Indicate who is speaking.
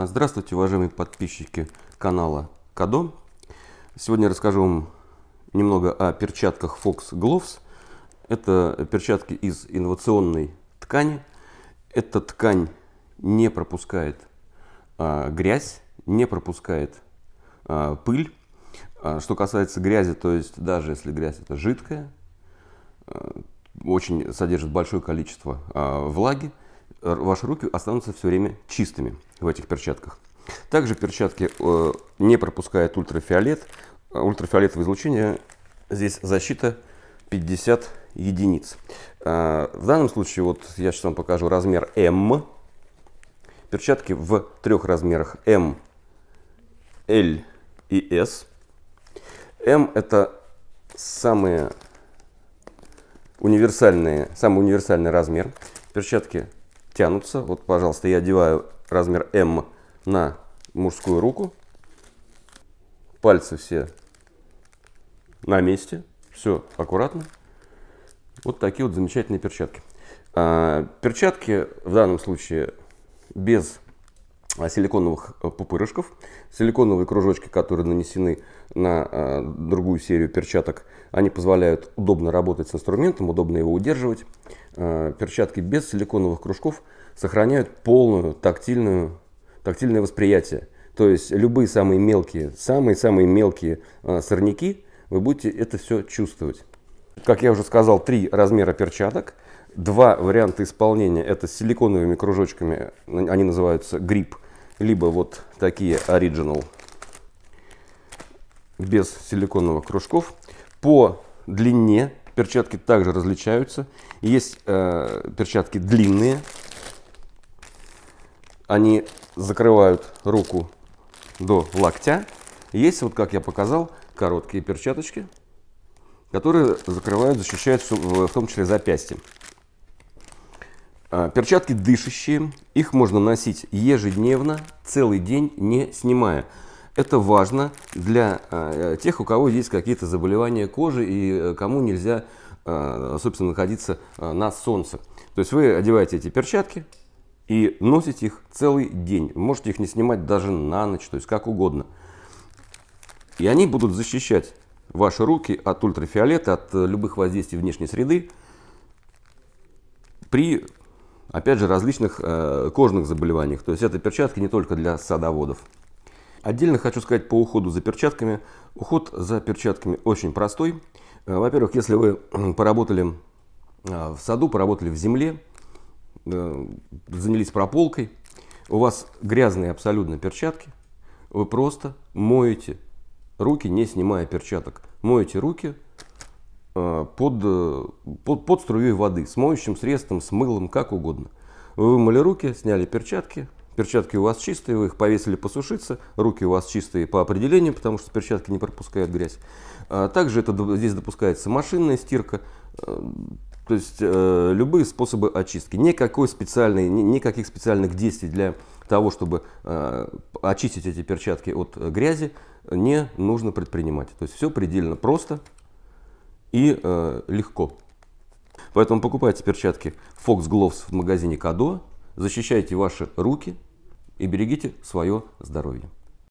Speaker 1: А, здравствуйте, уважаемые подписчики канала Кадо. Сегодня я расскажу вам немного о перчатках Fox Gloves. Это перчатки из инновационной ткани. Эта ткань не пропускает а, грязь, не пропускает а, пыль. А, что касается грязи, то есть даже если грязь это жидкая, очень содержит большое количество а, влаги, Э, ваши руки останутся все время чистыми в этих перчатках. Также перчатки э, не пропускают ультрафиолет. Э, ультрафиолетовое излучение, здесь защита 50 единиц. В данном случае, вот я сейчас вам покажу размер М. Перчатки в трех размерах М, L и S. М это самые универсальные, самый универсальный размер. Перчатки тянутся. Вот, пожалуйста, я одеваю размер М на мужскую руку. Пальцы все на месте. Все аккуратно. Вот такие вот замечательные перчатки. А, перчатки в данном случае без силиконовых э, пупырышков. Силиконовые кружочки, которые нанесены на а, другую серию перчаток, они позволяют удобно работать с инструментом, удобно его удерживать. Э, перчатки без силиконовых кружков сохраняют полную тактильную, тактильное восприятие. То есть любые самые мелкие, самые-самые мелкие э, сорняки, вы будете это все чувствовать. Как я уже сказал, три размера перчаток. Два варианта исполнения. Это с силиконовыми кружочками, они называются грип, Либо вот такие оригинал без силиконовых кружков. По длине перчатки также различаются. Есть э, перчатки длинные. Они закрывают руку до локтя. Есть, вот как я показал, короткие перчаточки, которые закрывают, защищают в том числе запястье. А, перчатки дышащие, их можно носить ежедневно, целый день не снимая. Это важно для э, тех, у кого есть какие-то заболевания кожи и э, кому нельзя, э, собственно, находиться на солнце. То есть вы одеваете эти перчатки и носите их целый день. Можете их не снимать даже на ночь, то есть как угодно. И они будут защищать ваши руки от ультрафиолета, от любых воздействий внешней среды при, опять же, различных кожных заболеваниях. То есть это перчатки не только для садоводов. Отдельно хочу сказать по уходу за перчатками. Уход за перчатками очень простой. Э, во-первых, если вы поработали а, в саду, поработали в земле, э, занялись прополкой, у вас грязные абсолютно перчатки, вы просто моете руки, не снимая перчаток. Моете руки э, под, под, под струей воды, с моющим средством, с мылом, как угодно. Вы вымыли руки, сняли перчатки, перчатки у вас чистые, вы их повесили посушиться, руки у вас чистые по определению, потому что перчатки не пропускают грязь. А также это, здесь допускается машинная стирка, э, то есть э, любые способы очистки. Никакой специальной, никаких специальных действий для того, чтобы э, очистить эти перчатки от грязи, не нужно предпринимать. То есть все предельно просто и легко. Поэтому покупайте перчатки Fox Gloves в магазине Кадо, защищайте ваши руки – и берегите свое здоровье.